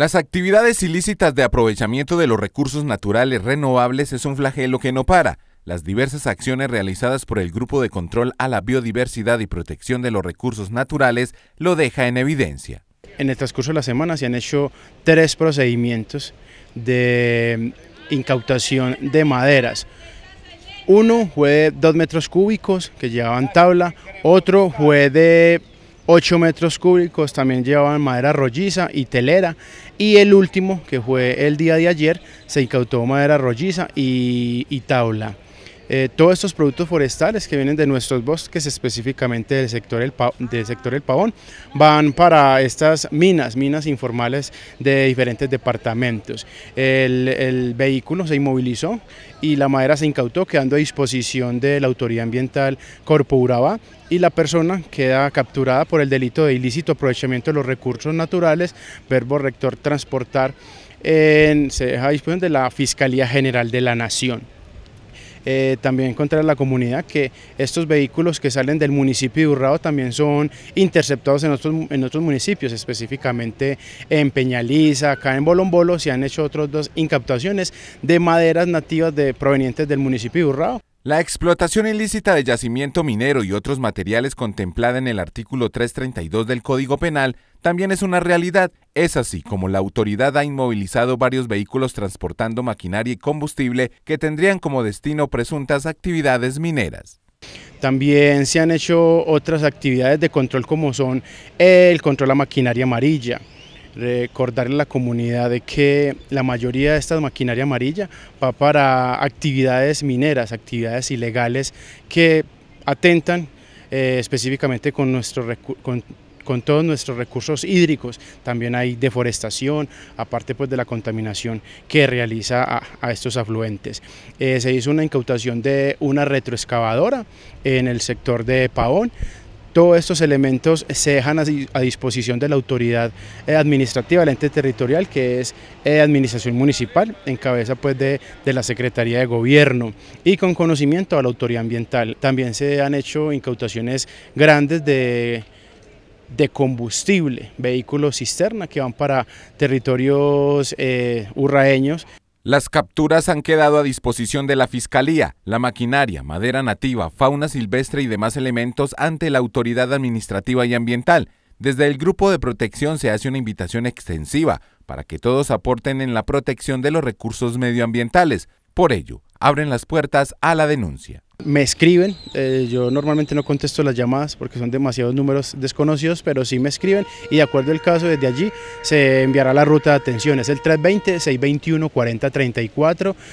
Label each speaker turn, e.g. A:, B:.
A: Las actividades ilícitas de aprovechamiento de los recursos naturales renovables es un flagelo que no para. Las diversas acciones realizadas por el Grupo de Control a la Biodiversidad y
B: Protección de los Recursos Naturales lo deja en evidencia. En el transcurso de la semana se han hecho tres procedimientos de incautación de maderas. Uno fue de dos metros cúbicos que llevaban tabla, otro fue de 8 metros cúbicos, también llevaban madera rolliza y telera y el último, que fue el día de ayer, se incautó madera rolliza y, y tabla. Eh, todos estos productos forestales que vienen de nuestros bosques, específicamente del sector el, del sector Pavón, van para estas minas, minas informales de diferentes departamentos. El, vehículo se inmovilizó y la madera se incautó quedando a disposición de la autoridad ambiental Corpo y la persona queda capturada por el delito de ilícito aprovechamiento de los recursos naturales, verbo rector transportar, se deja a disposición de la Fiscalía General de la Nación. Eh, también contra la comunidad, que estos vehículos que salen del municipio de Urrao también son interceptados en otros, en otros municipios, específicamente en Peñaliza, acá en Bolombolo se han hecho otras dos incaptaciones de maderas nativas de, provenientes del municipio de Urrao.
A: La explotación ilícita de yacimiento minero y otros materiales contemplada en el artículo 332 del Código Penal también es una realidad. Es así como la autoridad ha inmovilizado varios vehículos transportando maquinaria y combustible que tendrían como
B: destino presuntas actividades mineras. También se han hecho otras actividades de control como son el control a maquinaria amarilla, recordarle a la comunidad de que la mayoría de esta maquinaria amarilla va para actividades mineras, actividades ilegales que atentan eh, específicamente con, con, todos nuestros recursos hídricos. También hay deforestación, aparte pues, de la contaminación que realiza a, estos afluentes. Eh, se hizo una incautación de una retroexcavadora en el sector de Paón, todos estos elementos se dejan a, disposición de la autoridad eh, administrativa, el ente territorial, que es eh, Administración Municipal, en cabeza pues, de, la Secretaría de Gobierno y con conocimiento a la autoridad ambiental. También se han hecho incautaciones grandes de combustible, vehículos cisterna que van para territorios eh, urraeños
A: las capturas han quedado a disposición de la Fiscalía, la maquinaria, madera nativa, fauna silvestre y demás elementos ante la autoridad administrativa y ambiental. Desde el Grupo de Protección se hace una invitación extensiva para que todos aporten en la protección de los recursos medioambientales. Por ello, abren
B: las puertas a la denuncia. Me escriben, eh, yo normalmente no contesto las llamadas porque son demasiados números desconocidos, pero sí me escriben y de acuerdo al caso desde allí se enviará la ruta de atención, es el 320-621-4034.